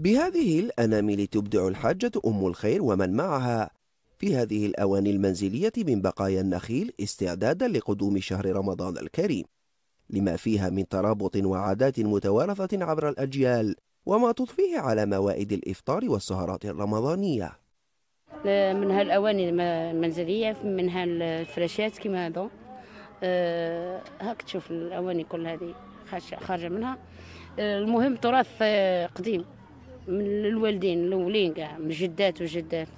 بهذه الأنامل تبدع الحاجة أم الخير ومن معها في هذه الأواني المنزلية من بقايا النخيل استعدادا لقدوم شهر رمضان الكريم لما فيها من ترابط وعادات متوارثة عبر الأجيال وما تضفيه على موائد الإفطار والسهرات الرمضانية منها الأواني المنزلية منها الفراشات كما هذا آه، هاك تشوف الأواني كل هذه خارجة منها آه، المهم تراث آه، قديم من الوالدين الاولين كاع من الجدات والجدات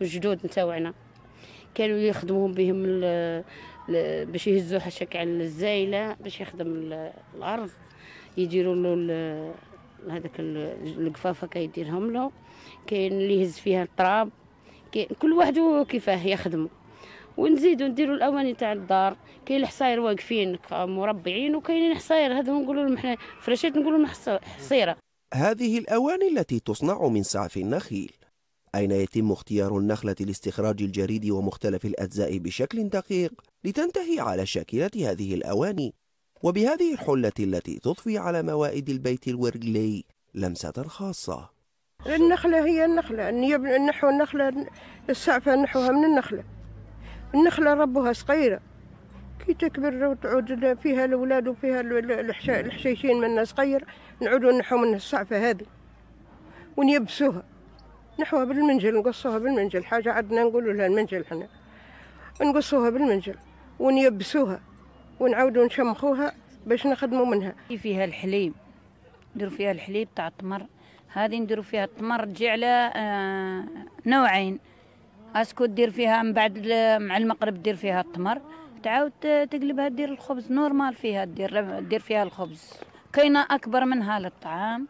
والجدود نتاوعنا كانوا يخدموهم بهم باش يهزوا حشاك على الزايله باش يخدم الارض يديروا له هذاك القفافه كيديرهم له كاين اللي يهز فيها التراب كل واحد كيفاه يخدم ونزيدو نديرو الاواني تاع الدار كاين الحصاير واقفين مربعين وكاينين حصاير هذو نقولوا لهم حنا فراشات نقولوا لهم حصيره هذه الأواني التي تصنع من سعف النخيل أين يتم اختيار النخلة لاستخراج الجريد ومختلف الأجزاء بشكل دقيق لتنتهي على شاكلة هذه الأواني وبهذه الحلة التي تضفي على موائد البيت الورجلي لمسة خاصة النخلة هي النخلة نحو النخلة السعفة نحوها من النخلة النخلة ربها صغيرة كي تكبر وتعود فيها الاولاد وفيها الحشيشين الناس صغير نعودوا نحو من السعفه هذه ونيبسوها نحوها بالمنجل نقصوها بالمنجل حاجه عندنا نقولوا لها المنجل حنا نقصوها بالمنجل ونيبسوها ونعاودوا نشمخوها باش نخدموا منها فيها الحليب نديروا فيها الحليب تاع التمر هذه نديروا فيها التمر تجي على آه، نوعين اسكو دير فيها من بعد مع المقرب دير فيها التمر تعاود تقلبها دير الخبز نورمال فيها دير دير فيها الخبز كاينه اكبر منها للطعام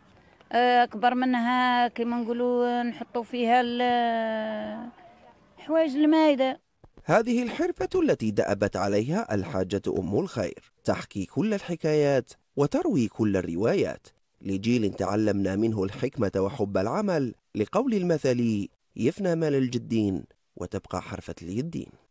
آه، اكبر منها كيما نقولوا نحطوا فيها آه، حوايج المايده هذه الحرفة التي دأبت عليها الحاجة أم الخير تحكي كل الحكايات وتروي كل الروايات لجيل تعلمنا منه الحكمة وحب العمل لقول المثل يفنى مال الجدين وتبقى حرفة اليدين